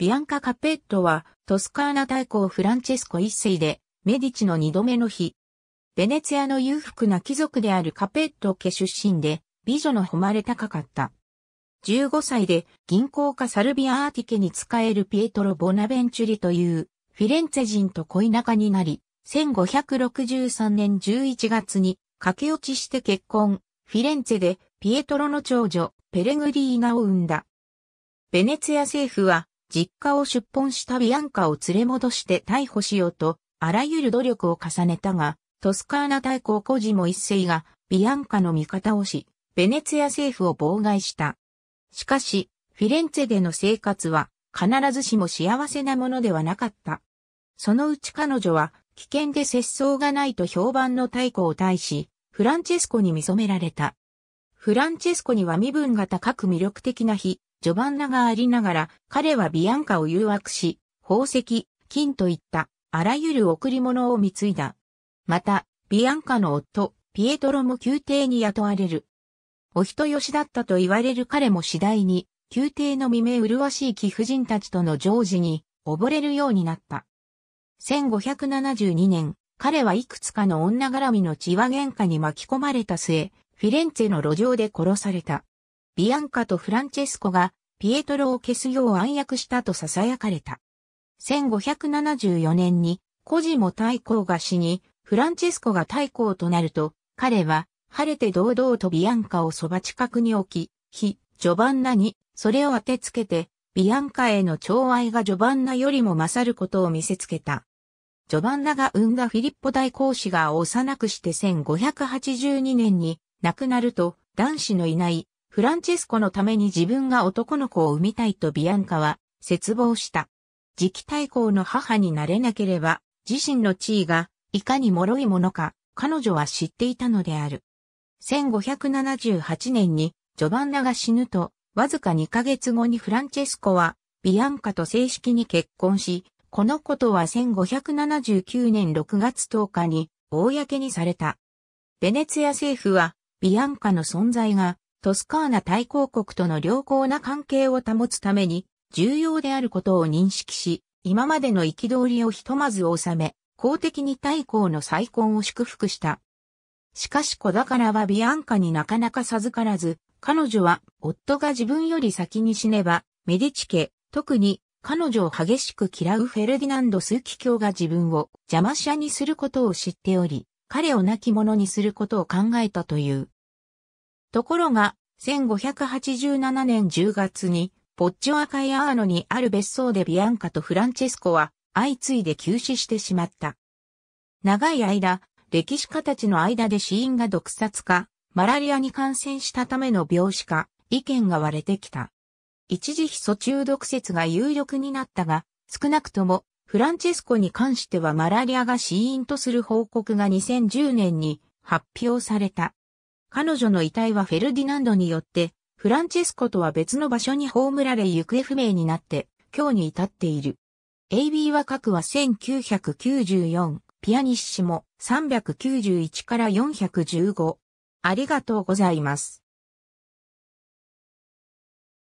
ビアンカ・カペットは、トスカーナ大公フランチェスコ一世で、メディチの二度目の日。ベネツィアの裕福な貴族であるカペット家出身で、美女の誉れ高かった。15歳で銀行家サルビア・アーティケに仕えるピエトロ・ボナベンチュリというフィレンツェ人と恋仲になり、1563年11月に駆け落ちして結婚、フィレンツェでピエトロの長女ペレグリーナを産んだ。ベネツィア政府は実家を出奔したビアンカを連れ戻して逮捕しようと、あらゆる努力を重ねたが、トスカーナ大公コジモ一世がビアンカの味方をし、ベネツィア政府を妨害した。しかし、フィレンツェでの生活は必ずしも幸せなものではなかった。そのうち彼女は危険で節操がないと評判の太鼓を対し、フランチェスコに見染められた。フランチェスコには身分が高く魅力的な日、ジョバンナがありながら、彼はビアンカを誘惑し、宝石、金といったあらゆる贈り物を貢いだ。また、ビアンカの夫、ピエトロも宮廷に雇われる。お人よしだったと言われる彼も次第に、宮廷の未明麗しい貴婦人たちとの常時に溺れるようになった。1572年、彼はいくつかの女絡みの血は喧嘩に巻き込まれた末、フィレンツェの路上で殺された。ビアンカとフランチェスコがピエトロを消すよう暗躍したと囁かれた。1574年に、コジも太公が死に、フランチェスコが太公となると、彼は、晴れて堂々とビアンカをそば近くに置き、非、ジョバンナに、それを当てつけて、ビアンカへの寵愛がジョバンナよりも勝ることを見せつけた。ジョバンナが生んだフィリッポ大公子が幼くして1582年に亡くなると、男子のいないフランチェスコのために自分が男の子を産みたいとビアンカは絶望した。次期対抗の母になれなければ、自身の地位がいかに脆いものか、彼女は知っていたのである。1578年にジョバンナが死ぬと、わずか2ヶ月後にフランチェスコは、ビアンカと正式に結婚し、このことは1579年6月10日に、公にされた。ベネツィア政府は、ビアンカの存在が、トスカーナ大公国との良好な関係を保つために重要であることを認識し、今までの憤りをひとまず収め、公的に大公の再婚を祝福した。しかし子宝はビアンカになかなか授からず、彼女は夫が自分より先に死ねば、メディチ家、特に彼女を激しく嫌うフェルディナンド枢機卿が自分を邪魔者にすることを知っており、彼を亡き者にすることを考えたという。ところが、1587年10月に、ポッチョアカイアーノにある別荘でビアンカとフランチェスコは相次いで急死してしまった。長い間、歴史家たちの間で死因が毒殺か、マラリアに感染したための病死か、意見が割れてきた。一時非疎中毒説が有力になったが、少なくともフランチェスコに関してはマラリアが死因とする報告が2010年に発表された。彼女の遺体はフェルディナンドによって、フランチェスコとは別の場所に葬られ行方不明になって、今日に至っている。AB は核は1994、ピアニッシモ391から415。ありがとうございます。